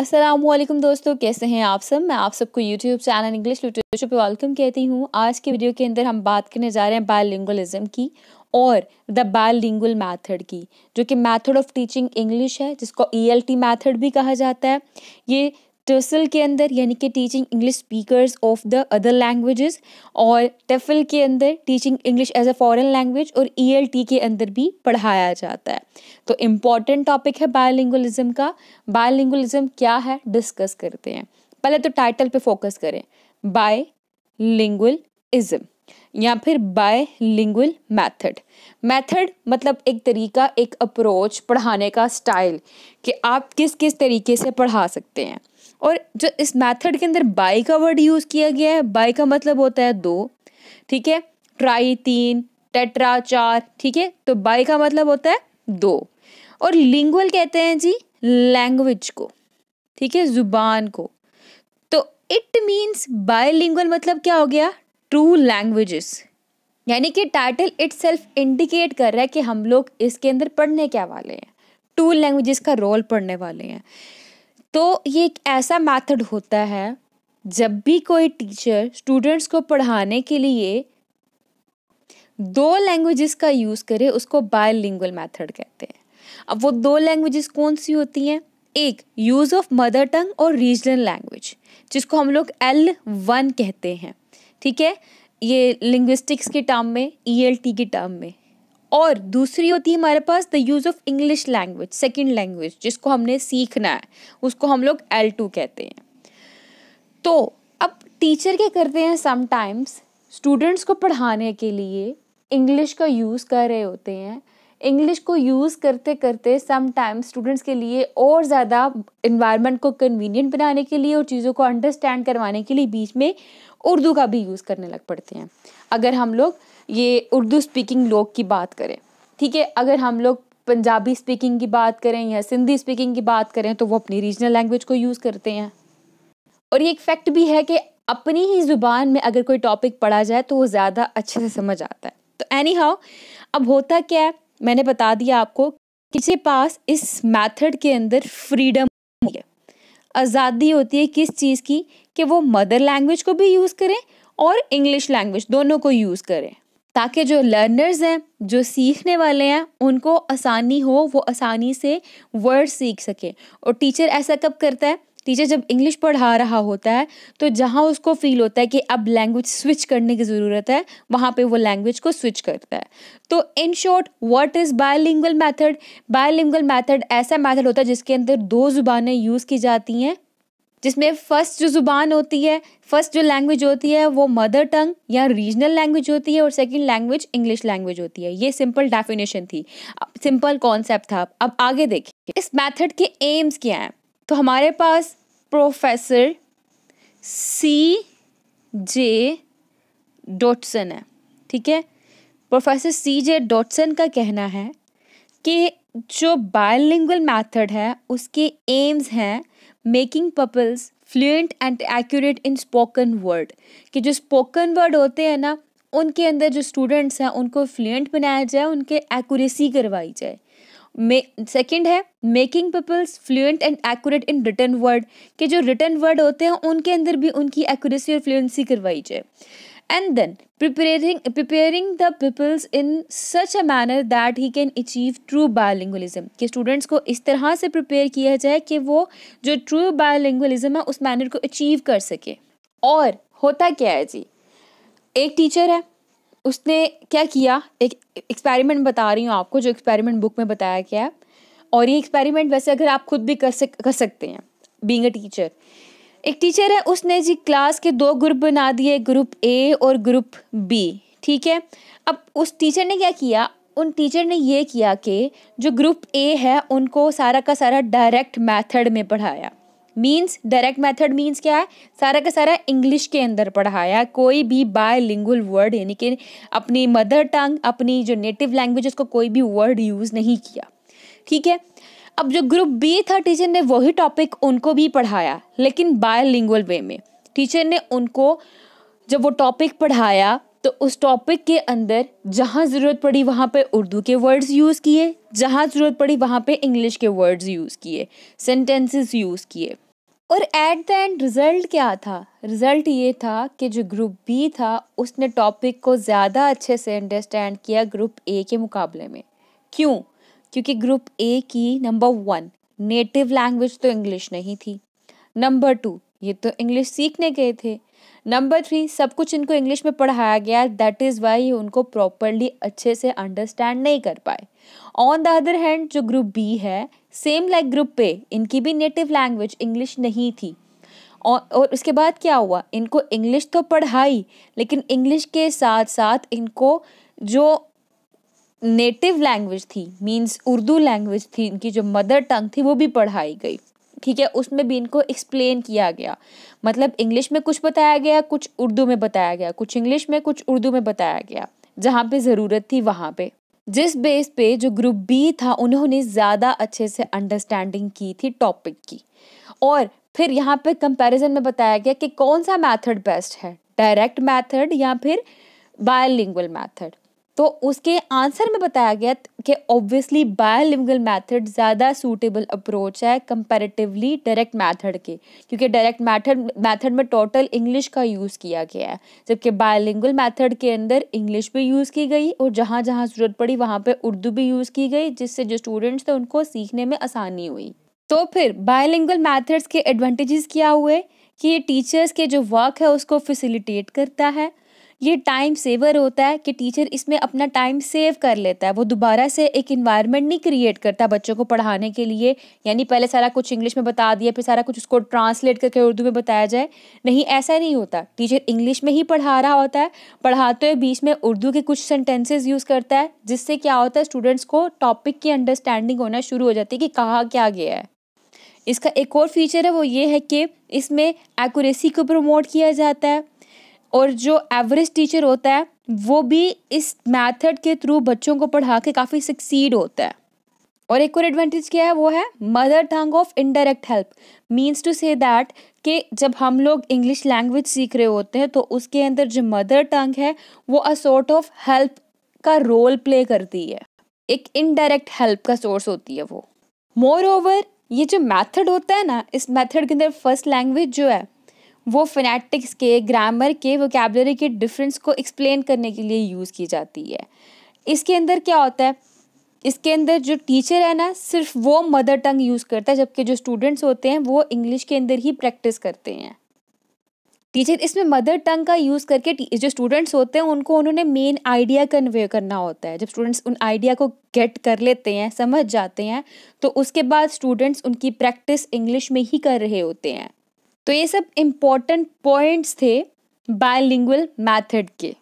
असलम दोस्तों कैसे हैं आप सब मैं आप सबको YouTube चैनल इंग्लिश लिटरेचर पे वेलकम कहती हूँ आज के वीडियो के अंदर हम बात करने जा रहे हैं बायोलिंगलिज्म की और द बायोलिंगुअल मैथड की जो कि मैथड ऑफ टीचिंग इंग्लिश है जिसको ई एल टी मैथड भी कहा जाता है ये टर्सल e के अंदर यानी कि teaching English speakers of the other languages और टेफल e के अंदर teaching English as a foreign language और ई e के अंदर भी पढ़ाया जाता है तो इम्पॉर्टेंट टॉपिक है बायोलिंगुलिज्म का बायोलिंगुलिज्म क्या है डिस्कस करते हैं पहले तो टाइटल पे फोकस करें बाय लिंगुलिज्म या फिर बाय लिंगुल मैथड मैथड मतलब एक तरीका एक अप्रोच पढ़ाने का स्टाइल कि आप किस किस तरीके से पढ़ा सकते हैं और जो इस मेथड के अंदर बाई का वर्ड यूज़ किया गया है बाई का मतलब होता है दो ठीक है ट्राई तीन टेट्रा चार ठीक है तो बाई का मतलब होता है दो और लिंगुअल कहते हैं जी लैंग्वेज को ठीक है जुबान को तो इट मीन्स बायोलिंगुअल मतलब क्या हो गया टू लैंग्वेजेस यानी कि टाइटल इट सेल्फ इंडिकेट कर रहा है कि हम लोग इसके अंदर पढ़ने क्या वाले हैं टू लैंग्वेजेस का रोल पढ़ने वाले हैं तो ये एक ऐसा मेथड होता है जब भी कोई टीचर स्टूडेंट्स को पढ़ाने के लिए दो लैंग्वेजेस का यूज़ करे उसको बायोलिंगुअल मेथड कहते हैं अब वो दो लैंग्वेजेस कौन सी होती हैं एक यूज़ ऑफ मदर टंग और रीजनल लैंग्वेज जिसको हम लोग एल वन कहते हैं ठीक है ये लिंग्विस्टिक्स के टर्म में ई एल टी के टर्म में और दूसरी होती है हमारे पास the use of English language second language जिसको हमने सीखना है उसको हम लोग एल टू कहते हैं तो अब टीचर क्या करते हैं समटाइम्स स्टूडेंट्स को पढ़ाने के लिए इंग्लिश का यूज़ कर रहे होते हैं इंग्लिश को यूज़ करते करते समटाइम्स स्टूडेंट्स के लिए और ज़्यादा इन्वायरमेंट को कन्वीनियंट बनाने के लिए और चीज़ों को अंडरस्टैंड करवाने के लिए बीच में उर्दू का भी यूज़ करने लग पड़ते हैं अगर हम लोग ये उर्दू स्पीकिंग लोग की बात करें ठीक है अगर हम लोग पंजाबी स्पीकिंग की बात करें या सिंधी स्पीकिंग की बात करें तो वो अपनी रीजनल लैंग्वेज को यूज़ करते हैं और ये एक फैक्ट भी है कि अपनी ही ज़ुबान में अगर कोई टॉपिक पढ़ा जाए तो वो ज़्यादा अच्छे से समझ आता है तो एनी हाउ अब होता क्या है मैंने बता दिया आपको किसी पास इस मैथड के अंदर फ्रीडम है आज़ादी होती है किस चीज़ की कि वो मदर लैंग्वेज को भी यूज़ करें और इंग्लिश लैंग्वेज दोनों को यूज़ करें ताकि जो लर्नर्स हैं जो सीखने वाले हैं उनको आसानी हो वो आसानी से वर्ड सीख सकें और टीचर ऐसा कब करता है टीचर जब इंग्लिश पढ़ा रहा होता है तो जहाँ उसको फील होता है कि अब लैंग्वेज स्विच करने की ज़रूरत है वहाँ पे वो लैंग्वेज को स्विच करता है तो in short what is bilingual method bilingual method ऐसा मेथड होता है जिसके अंदर दो ज़ुबानें यूज़ की जाती हैं जिसमें फ़र्स्ट जो ज़ुबान होती है फ़र्स्ट जो लैंग्वेज होती है वो मदर टंग या रीजनल लैंग्वेज होती है और सेकंड लैंग्वेज इंग्लिश लैंग्वेज होती है ये सिंपल डेफिनेशन थी सिंपल कॉन्सेप्ट था अब आगे देखिए इस मेथड के एम्स क्या हैं तो हमारे पास प्रोफेसर सी जे डोटसन है ठीक है प्रोफेसर सी जे डोटसन का कहना है कि जो बायोलिंगल मेथड है उसके एम्स हैं making peoples fluent and accurate in spoken word कि जो स्पोकन वर्ड होते हैं ना उनके अंदर जो स्टूडेंट्स हैं उनको फ्लुएंट बनाया जाए उनके एक्यूरेसी करवाई जाए मे सेकेंड है making peoples fluent and accurate in written word के जो रिटर्न वर्ड होते हैं उनके अंदर भी उनकी एक्यूरेसी और फ्लुएंसी करवाई जाए and then preparing preparing the pupils in such a manner that he can achieve true bilingualism ki students ko is tarah se prepare kiya jaye ki wo jo true bilingualism hai us manner ko achieve kar sake aur hota kya hai ji ek teacher hai usne kya kiya ek experiment bata rahi hu aapko jo experiment book mein bataya gaya hai aur ye experiment वैसे अगर आप खुद भी कर सक कर सकते हैं बींग अ टीचर एक टीचर है उसने जी क्लास के दो ग्रुप बना दिए ग्रुप ए और ग्रुप बी ठीक है अब उस टीचर ने क्या किया उन टीचर ने ये किया कि जो ग्रुप ए है उनको सारा का सारा डायरेक्ट मेथड में पढ़ाया मीन्स डायरेक्ट मेथड मीन्स क्या है सारा का सारा इंग्लिश के अंदर पढ़ाया कोई भी बायलिंगुअल वर्ड यानी कि अपनी मदर टंग अपनी जो नेटिव लैंग्वेज उसको कोई भी वर्ड यूज़ नहीं किया ठीक है अब जो ग्रुप बी था टीचर ने वही टॉपिक उनको भी पढ़ाया लेकिन बायोलिंगुअल वे में टीचर ने उनको जब वो टॉपिक पढ़ाया तो उस टॉपिक के अंदर जहाँ ज़रूरत पड़ी वहाँ पे उर्दू के वर्ड्स यूज़ किए जहाँ ज़रूरत पड़ी वहाँ पे इंग्लिश के वर्ड्स यूज़ किए सेंटेंसेस यूज़ किए और एट द एंड रिज़ल्ट क्या था रिज़ल्ट ये था कि जो ग्रुप बी था उसने टॉपिक को ज़्यादा अच्छे से अंडरस्टैंड किया ग्रुप ए के मुकाबले में क्यों क्योंकि ग्रुप ए की नंबर वन नेटिव लैंग्वेज तो इंग्लिश नहीं थी नंबर टू ये तो इंग्लिश सीखने गए थे नंबर थ्री सब कुछ इनको इंग्लिश में पढ़ाया गया दैट इज़ वाई ये उनको प्रॉपरली अच्छे से अंडरस्टैंड नहीं कर पाए ऑन द अदर हैंड जो ग्रुप बी है सेम लाइक ग्रुप ए इनकी भी नेटिव लैंग्वेज इंग्लिश नहीं थी और और उसके बाद क्या हुआ इनको इंग्लिश तो पढ़ाई लेकिन इंग्लिश के साथ साथ इनको जो नेटिव लैंग्वेज थी मीन्स उर्दू लैंग्वेज थी इनकी जो मदर टंग थी वो भी पढ़ाई गई ठीक है उसमें भी इनको एक्सप्लेन किया गया मतलब इंग्लिश में कुछ बताया गया कुछ उर्दू में बताया गया कुछ इंग्लिश में कुछ उर्दू में बताया गया जहाँ पे ज़रूरत थी वहाँ पे जिस बेस पे जो ग्रुप बी था उन्होंने ज़्यादा अच्छे से अंडरस्टैंडिंग की थी टॉपिक की और फिर यहाँ पे कंपैरिजन में बताया गया कि कौन सा मेथड बेस्ट है डायरेक्ट मेथड या फिर बायोलिंगुअल मेथड तो उसके आंसर में बताया गया कि ऑब्वियसली बायोलिंगल मेथड ज़्यादा सूटेबल अप्रोच है कंपैरेटिवली डायरेक्ट मेथड के क्योंकि डायरेक्ट मेथड मेथड में टोटल इंग्लिश का यूज़ किया गया है जबकि बायोलिंगल मेथड के अंदर इंग्लिश भी यूज़ की गई और जहाँ जहाँ ज़रूरत पड़ी वहाँ पर उर्दू भी यूज़ की गई जिससे जो स्टूडेंट्स थे उनको सीखने में आसानी हुई तो फिर बायोलिंगल मैथड्स के एडवांटेजेस क्या हुए कि ये टीचर्स के जो वर्क है उसको फैसिलिटेट करता है ये टाइम सेवर होता है कि टीचर इसमें अपना टाइम सेव कर लेता है वो दोबारा से एक इन्वायरमेंट नहीं क्रिएट करता बच्चों को पढ़ाने के लिए यानी पहले सारा कुछ इंग्लिश में बता दिया फिर सारा कुछ उसको ट्रांसलेट करके उर्दू में बताया जाए नहीं ऐसा नहीं होता टीचर इंग्लिश में ही पढ़ा रहा होता है पढ़ाते हुए बीच में उर्दू के कुछ सेंटेंसेज यूज़ करता है जिससे क्या होता है स्टूडेंट्स को टॉपिक की अंडरस्टैंडिंग होना शुरू हो जाती है कि कहाँ क्या गया है इसका एक और फीचर है वो ये है कि इसमें एक्यूरेसी को प्रमोट किया जाता है और जो एवरेज टीचर होता है वो भी इस मेथड के थ्रू बच्चों को पढ़ा के काफ़ी सक्सीड होता है और एक और एडवांटेज क्या है वो है mother tongue of indirect help means to say that कि जब हम लोग इंग्लिश लैंग्वेज सीख रहे होते हैं तो उसके अंदर जो मदर टंग है वो अ सॉर्ट ऑफ हेल्प का रोल प्ले करती है एक इनडायरेक्ट हेल्प का सोर्स होती है वो मोर ओवर ये जो मेथड होता है ना इस मेथड के अंदर फर्स्ट लैंग्वेज जो है वो फिनेटिक्स के ग्रामर के वोकेबलरी के डिफरेंस को एक्सप्लेन करने के लिए यूज़ की जाती है इसके अंदर क्या होता है इसके अंदर जो टीचर है ना सिर्फ वो मदर टंग यूज़ करता है जबकि जो स्टूडेंट्स होते हैं वो इंग्लिश के अंदर ही प्रैक्टिस करते हैं टीचर इसमें मदर टंग का यूज़ करके जो स्टूडेंट्स होते हैं उनको उन्होंने मेन आइडिया कन्वे करना होता है जब स्टूडेंट्स उन आइडिया को गेट कर लेते हैं समझ जाते हैं तो उसके बाद स्टूडेंट्स उनकी प्रैक्टिस इंग्लिश में ही कर रहे होते हैं तो ये सब इम्पॉर्टेंट पॉइंट्स थे बायलिंगुअल मैथड के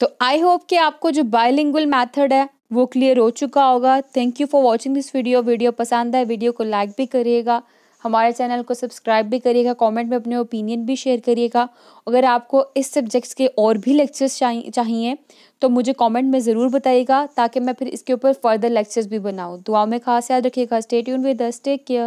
तो आई होप कि आपको जो बायलिंगुअल मैथड है वो क्लियर हो चुका होगा thank you for watching this video video पसंद आए वीडियो को लाइक भी करिएगा हमारे चैनल को सब्सक्राइब भी करिएगा कमेंट में अपने ओपिनियन भी शेयर करिएगा अगर आपको इस सब्जेक्ट्स के और भी लेक्चर्स चाहिए तो मुझे कमेंट में ज़रूर बताइएगा ताकि मैं फिर इसके ऊपर फर्दर लेक्चर्स भी बनाऊँ दुआ में खास याद रखिएगा स्टेट यून विद टेक केयर